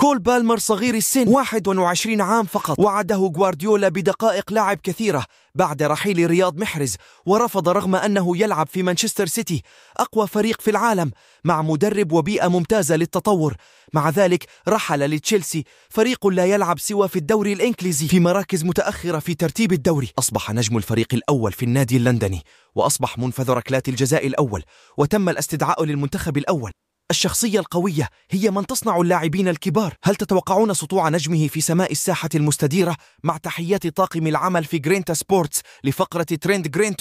كول بالمر صغير السن 21 عام فقط وعده غوارديولا بدقائق لاعب كثيرة بعد رحيل رياض محرز ورفض رغم أنه يلعب في مانشستر سيتي أقوى فريق في العالم مع مدرب وبيئة ممتازة للتطور مع ذلك رحل لتشيلسي فريق لا يلعب سوى في الدوري الإنكليزي في مراكز متأخرة في ترتيب الدوري أصبح نجم الفريق الأول في النادي اللندني وأصبح منفذ ركلات الجزاء الأول وتم الاستدعاء للمنتخب الأول الشخصية القوية هي من تصنع اللاعبين الكبار هل تتوقعون سطوع نجمه في سماء الساحة المستديرة مع تحيات طاقم العمل في جرينتا سبورتس لفقرة ترند جرينتا